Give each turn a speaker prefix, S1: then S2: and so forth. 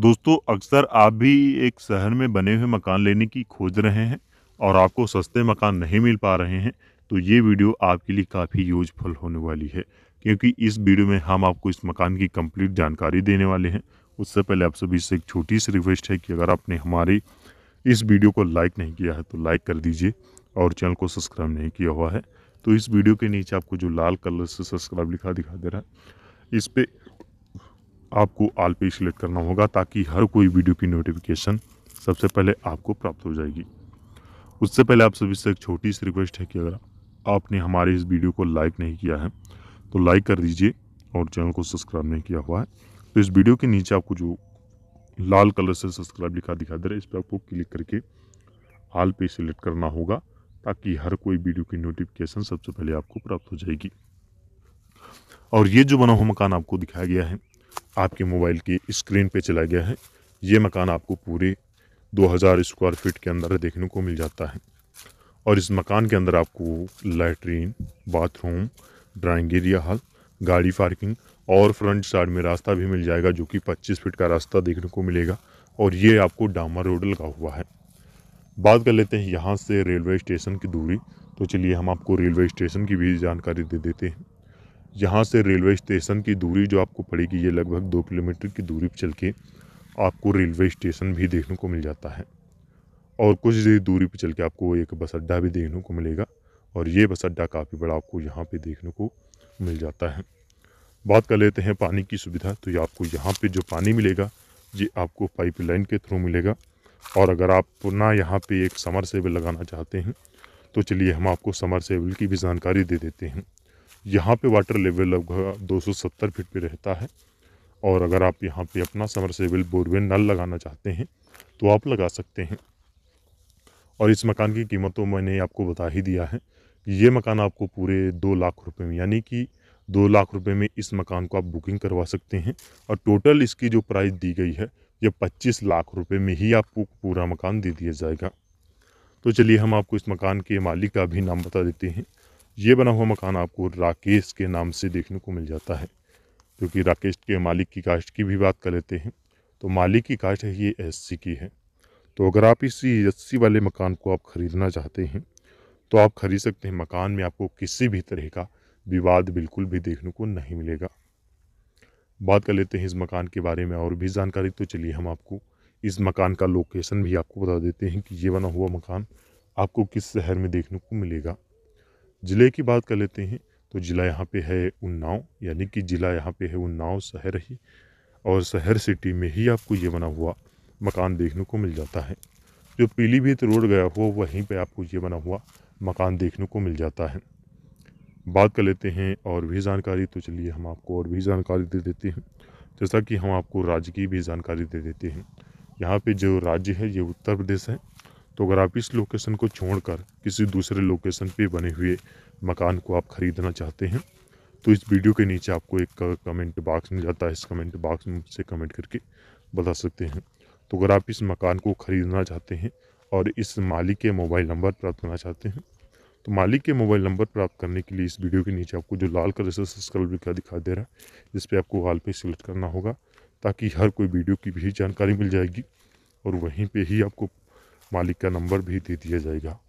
S1: दोस्तों अक्सर आप भी एक शहर में बने हुए मकान लेने की खोज रहे हैं और आपको सस्ते मकान नहीं मिल पा रहे हैं तो ये वीडियो आपके लिए काफ़ी यूजफुल होने वाली है क्योंकि इस वीडियो में हम आपको इस मकान की कंप्लीट जानकारी देने वाले हैं उससे पहले आप सभी से एक छोटी सी रिक्वेस्ट है कि अगर आपने हमारे इस वीडियो को लाइक नहीं किया है तो लाइक कर दीजिए और चैनल को सब्सक्राइब नहीं किया हुआ है तो इस वीडियो के नीचे आपको जो लाल कलर से सब्सक्राइब लिखा दिखा दे रहा है इस पर आपको आल पे सिलेक्ट करना होगा ताकि हर कोई वीडियो की नोटिफिकेशन सबसे पहले आपको प्राप्त हो जाएगी उससे पहले आप सभी से एक छोटी सी रिक्वेस्ट है कि अगर आपने हमारे इस वीडियो को लाइक नहीं किया है तो लाइक कर दीजिए और चैनल को सब्सक्राइब नहीं किया हुआ है तो इस वीडियो के नीचे आपको जो लाल कलर से सब्सक्राइब लिखा दिखा दे रहा है इस पर आपको क्लिक करके आल पे सिलेक्ट करना होगा ताकि हर कोई वीडियो की नोटिफिकेशन सबसे पहले आपको प्राप्त हो जाएगी और ये जो बना हुआ मकान आपको दिखाया गया है आपके मोबाइल की स्क्रीन पे चला गया है ये मकान आपको पूरे 2000 स्क्वायर फीट के अंदर देखने को मिल जाता है और इस मकान के अंदर आपको latrine bathroom drawing area hall गाड़ी पार्किंग और फ्रंट साइड में रास्ता भी मिल जाएगा जो कि 25 फीट का रास्ता देखने को मिलेगा और ये आपको डामर रोड लगा हुआ है बात कर लेते हैं यहाँ से रेलवे स्टेशन की दूरी तो चलिए हम आपको रेलवे स्टेशन की भी जानकारी दे देते हैं यहाँ से रेलवे स्टेशन की दूरी जो आपको पड़ेगी ये लगभग दो किलोमीटर की दूरी पर चल के आपको रेलवे स्टेशन भी देखने को मिल जाता है और कुछ दूरी पर चल के आपको एक बस अड्डा भी देखने को मिलेगा और ये बस अड्डा काफ़ी बड़ा आपको यहाँ पे देखने को मिल जाता है बात कर लेते हैं पानी की सुविधा तो ये आपको यहाँ पे जो पानी मिलेगा ये आपको पाइपलाइन के थ्रू मिलेगा और अगर आप पुनः यहाँ पे एक समर सेबल लगाना चाहते हैं तो चलिए हम आपको समर सेबल की भी जानकारी दे देते हैं यहाँ पे वाटर लेवल लगभग 270 फीट पे रहता है और अगर आप यहाँ पे अपना समरसेबल बोरवेल नल लगाना चाहते हैं तो आप लगा सकते हैं और इस मकान की कीमतों मैंने आपको बता ही दिया है ये मकान आपको पूरे दो लाख रुपये में यानी कि दो लाख रुपये में इस मकान को आप बुकिंग करवा सकते हैं और टोटल इसकी जो प्राइस दी गई है ये पच्चीस लाख रुपए में ही आपको पूरा मकान दे दिया जाएगा तो चलिए हम आपको इस मकान के मालिक का भी नाम बता देते हैं ये बना हुआ मकान आपको राकेश के नाम से देखने को मिल जाता है क्योंकि राकेश के मालिक की कास्ट की भी बात कर लेते हैं तो मालिक की कास्ट है ये एस की है तो अगर आप इसी एस वाले मकान को आप ख़रीदना चाहते हैं तो आप खरीद सकते हैं मकान में आपको किसी भी तरह का विवाद बिल्कुल भी देखने को नहीं मिलेगा बात कर लेते हैं इस मकान के बारे में और भी जानकारी तो चलिए हम आपको इस मकान का लोकेशन भी आपको बता देते हैं कि ये बना हुआ मकान आपको किस शहर में देखने को मिलेगा ज़िले की बात कर लेते हैं तो ज़िला यहाँ पे है उन्नाव यानी कि ज़िला यहाँ पे है उन्नाव शहर ही और शहर सिटी में ही आपको ये बना हुआ मकान देखने को मिल जाता है जो पीलीभीत रोड गया हुआ वहीं पे आपको ये बना हुआ मकान देखने को मिल जाता है बात कर लेते हैं और भी जानकारी तो चलिए हम आपको और भी जानकारी दे देते हैं जैसा कि हम आपको राज्य की भी जानकारी दे देते हैं यहाँ पर जो राज्य है ये उत्तर प्रदेश है तो अगर आप इस लोकेशन को छोड़कर किसी दूसरे लोकेशन पे बने हुए मकान को आप ख़रीदना चाहते हैं तो इस वीडियो के नीचे आपको एक कमेंट बॉक्स मिल जाता है इस कमेंट बॉक्स में से कमेंट करके बता सकते हैं तो अगर आप इस मकान को ख़रीदना चाहते हैं और इस मालिक के मोबाइल नंबर प्राप्त करना चाहते हैं तो मालिक के मोबाइल नंबर प्राप्त करने के लिए इस वीडियो के नीचे आपको जो लाल कलर से सब्सक्राइब लिखा दिखा दे रहा है इस पर आपको वाल पे सिलेक्ट करना होगा ताकि हर कोई वीडियो की भी जानकारी मिल जाएगी और वहीं पे ही आपको मालिक का नंबर भी दे दिया जाएगा